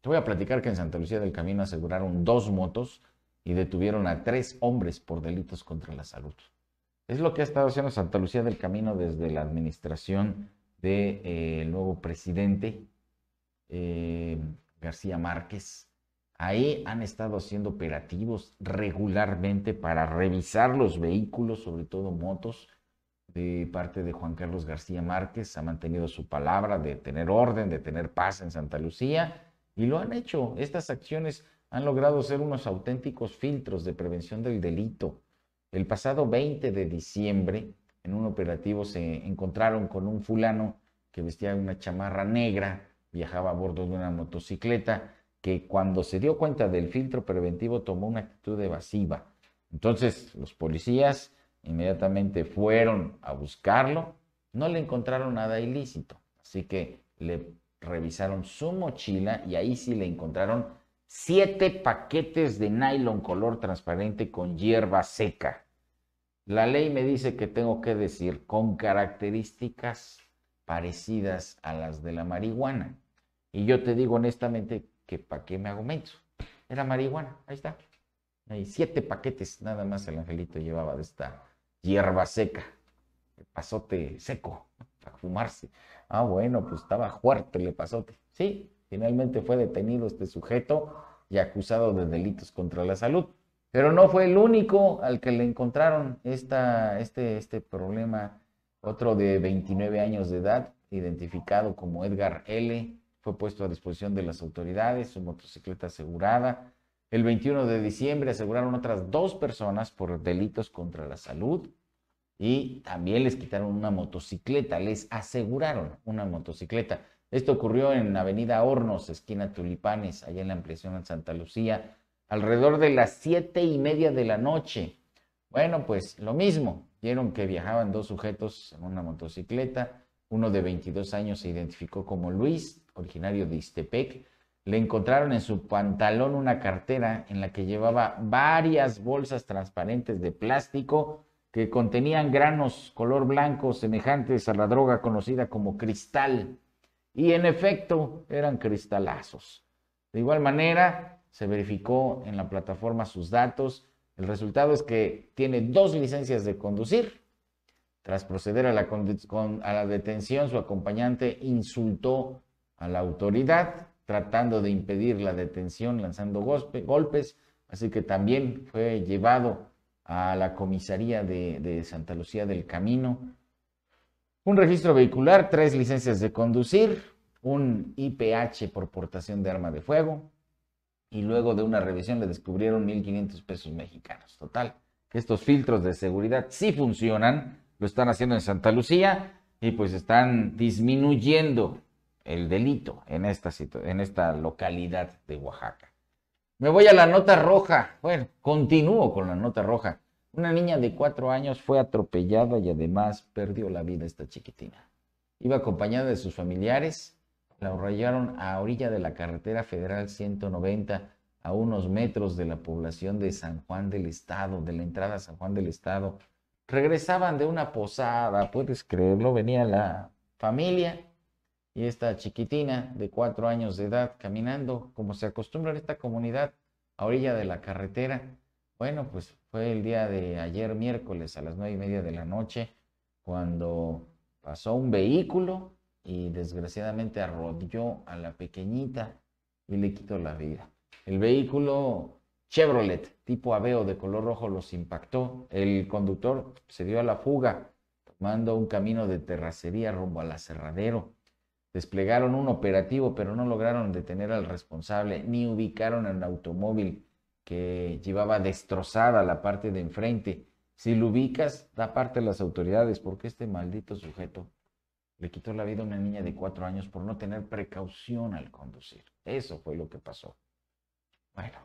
Te voy a platicar que en Santa Lucía del Camino aseguraron dos motos y detuvieron a tres hombres por delitos contra la salud. Es lo que ha estado haciendo Santa Lucía del Camino desde la administración del eh, nuevo presidente eh, García Márquez. Ahí han estado haciendo operativos regularmente para revisar los vehículos, sobre todo motos, de parte de Juan Carlos García Márquez. Ha mantenido su palabra de tener orden, de tener paz en Santa Lucía y lo han hecho. Estas acciones han logrado ser unos auténticos filtros de prevención del delito. El pasado 20 de diciembre, en un operativo se encontraron con un fulano que vestía una chamarra negra, viajaba a bordo de una motocicleta, que cuando se dio cuenta del filtro preventivo tomó una actitud evasiva. Entonces los policías inmediatamente fueron a buscarlo, no le encontraron nada ilícito, así que le revisaron su mochila y ahí sí le encontraron siete paquetes de nylon color transparente con hierba seca. La ley me dice que tengo que decir con características parecidas a las de la marihuana. Y yo te digo honestamente que para qué me hago menso. Era marihuana, ahí está. Hay siete paquetes, nada más el angelito llevaba de esta hierba seca, pasote seco a fumarse. Ah, bueno, pues estaba fuerte el pasó Sí, finalmente fue detenido este sujeto y acusado de delitos contra la salud. Pero no fue el único al que le encontraron esta, este, este problema. Otro de 29 años de edad, identificado como Edgar L., fue puesto a disposición de las autoridades, su motocicleta asegurada. El 21 de diciembre aseguraron otras dos personas por delitos contra la salud y también les quitaron una motocicleta, les aseguraron una motocicleta. Esto ocurrió en Avenida Hornos, esquina Tulipanes, allá en la ampliación de Santa Lucía, alrededor de las siete y media de la noche. Bueno, pues lo mismo, vieron que viajaban dos sujetos en una motocicleta, uno de 22 años se identificó como Luis, originario de Istepec, le encontraron en su pantalón una cartera en la que llevaba varias bolsas transparentes de plástico que contenían granos color blanco semejantes a la droga conocida como cristal. Y en efecto, eran cristalazos. De igual manera, se verificó en la plataforma sus datos. El resultado es que tiene dos licencias de conducir. Tras proceder a la, a la detención, su acompañante insultó a la autoridad, tratando de impedir la detención, lanzando golpes. Así que también fue llevado a la comisaría de, Santa Lucía del Camino, un registro vehicular, tres licencias de conducir, un IPH por portación de arma de fuego y luego de una revisión le descubrieron 1.500 pesos mexicanos. Total, estos filtros de seguridad sí funcionan, lo están haciendo en Santa Lucía y pues están disminuyendo el delito en esta, en esta localidad de Oaxaca. Me voy a la nota roja. Bueno, continúo con la nota roja. Una niña de cuatro años fue atropellada y además perdió la vida esta chiquitina. Iba acompañada de sus familiares. La rayaron a orilla de la carretera federal 190, a unos metros de la población de San Juan del Estado, de la entrada a San Juan del Estado. Regresaban de una posada, puedes creerlo, venía la familia y esta chiquitina de cuatro años de edad caminando, como se acostumbra en esta comunidad, a orilla de la carretera. Bueno, pues fue el día de ayer miércoles a las nueve y media de la noche cuando pasó un vehículo y desgraciadamente arrodilló a la pequeñita y le quitó la vida. El vehículo Chevrolet tipo Aveo de color rojo los impactó. El conductor se dio a la fuga tomando un camino de terracería rumbo al aserradero. Desplegaron un operativo, pero no lograron detener al responsable ni ubicaron el automóvil que llevaba destrozada la parte de enfrente. Si lo ubicas, da parte a las autoridades, porque este maldito sujeto le quitó la vida a una niña de cuatro años por no tener precaución al conducir. Eso fue lo que pasó. Bueno,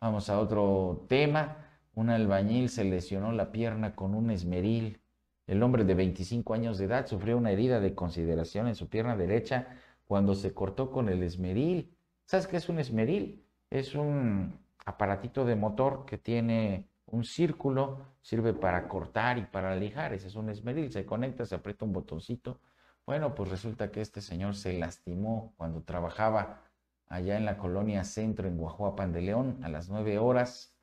vamos a otro tema. Un albañil se lesionó la pierna con un esmeril el hombre de 25 años de edad sufrió una herida de consideración en su pierna derecha cuando se cortó con el esmeril. ¿Sabes qué es un esmeril? Es un aparatito de motor que tiene un círculo, sirve para cortar y para lijar. Ese es un esmeril. Se conecta, se aprieta un botoncito. Bueno, pues resulta que este señor se lastimó cuando trabajaba allá en la colonia centro en Guajuapan de León a las 9 horas.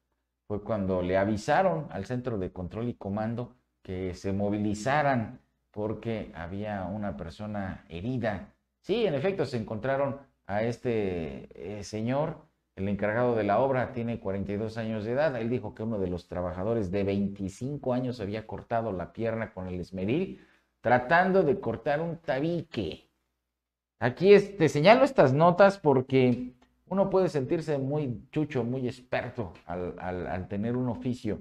Fue cuando le avisaron al centro de control y comando que se movilizaran porque había una persona herida. Sí, en efecto, se encontraron a este eh, señor, el encargado de la obra, tiene 42 años de edad. Él dijo que uno de los trabajadores de 25 años había cortado la pierna con el esmeril tratando de cortar un tabique. Aquí este te señalo estas notas porque uno puede sentirse muy chucho, muy experto al, al tener un oficio,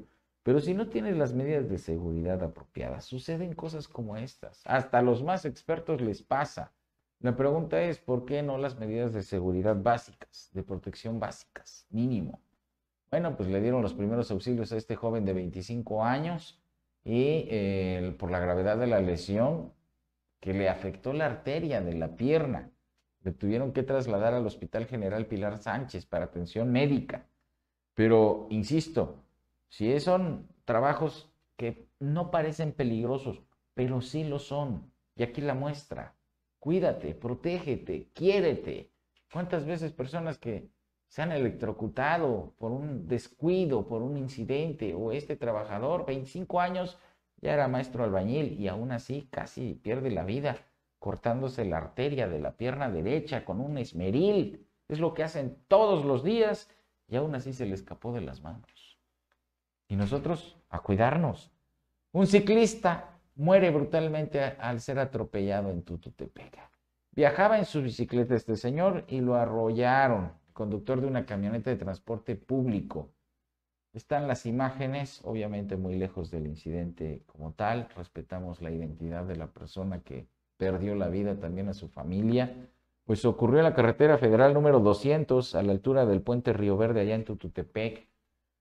pero si no tienes las medidas de seguridad apropiadas, suceden cosas como estas. Hasta los más expertos les pasa. La pregunta es, ¿por qué no las medidas de seguridad básicas, de protección básicas, mínimo? Bueno, pues le dieron los primeros auxilios a este joven de 25 años y eh, por la gravedad de la lesión que le afectó la arteria de la pierna, le tuvieron que trasladar al Hospital General Pilar Sánchez para atención médica. Pero, insisto, si son trabajos que no parecen peligrosos, pero sí lo son. Y aquí la muestra. Cuídate, protégete, quiérete. ¿Cuántas veces personas que se han electrocutado por un descuido, por un incidente, o este trabajador, 25 años, ya era maestro albañil y aún así casi pierde la vida cortándose la arteria de la pierna derecha con un esmeril. Es lo que hacen todos los días y aún así se le escapó de las manos. Y nosotros a cuidarnos. Un ciclista muere brutalmente al ser atropellado en Tututepec. Viajaba en su bicicleta este señor y lo arrollaron, conductor de una camioneta de transporte público. Están las imágenes, obviamente muy lejos del incidente como tal. Respetamos la identidad de la persona que perdió la vida, también a su familia. Pues ocurrió en la carretera federal número 200, a la altura del puente Río Verde, allá en Tututepec.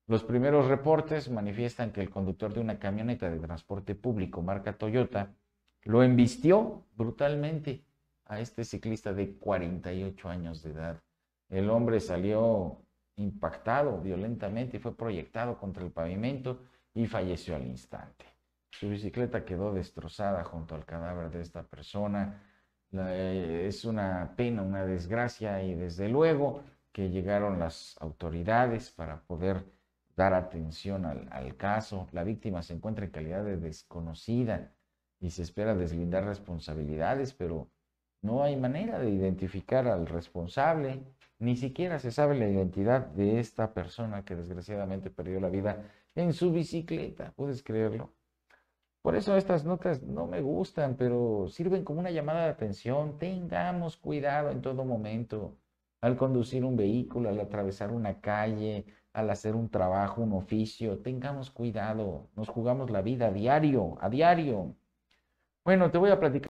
Los primeros reportes manifiestan que el conductor de una camioneta de transporte público marca Toyota lo embistió brutalmente a este ciclista de 48 años de edad. El hombre salió impactado violentamente y fue proyectado contra el pavimento y falleció al instante. Su bicicleta quedó destrozada junto al cadáver de esta persona. Eh, es una pena, una desgracia y desde luego que llegaron las autoridades para poder dar atención al, caso. La víctima se encuentra en calidad de desconocida y se espera deslindar responsabilidades, pero no hay manera de identificar al responsable. Ni siquiera se sabe la identidad de esta persona que desgraciadamente perdió la vida en su bicicleta. ¿Puedes creerlo? Por eso estas notas no me gustan, pero sirven como una llamada de atención. Tengamos cuidado en todo momento al conducir un vehículo, al atravesar una calle, al hacer un trabajo, un oficio. Tengamos cuidado, nos jugamos la vida a diario, a diario. Bueno, te voy a platicar